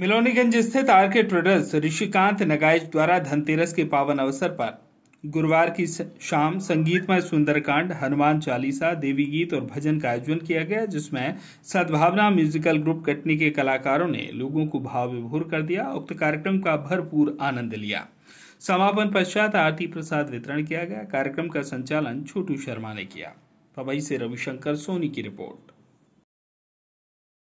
मिलोनीगंज स्थित आर के ट्रेडर्स ऋषिकांत नगाइज द्वारा धनतेरस के पावन अवसर पर गुरुवार की शाम संगीतमय सुंदरकांड हनुमान चालीसा देवी गीत और भजन का आयोजन किया गया जिसमें सद्भावना म्यूजिकल ग्रुप कटनी के कलाकारों ने लोगों को भाव विभोर कर दिया उक्त कार्यक्रम का भरपूर आनंद लिया समापन पश्चात आरती प्रसाद वितरण किया गया कार्यक्रम का संचालन छोटू शर्मा ने किया पवई से रविशंकर सोनी की रिपोर्ट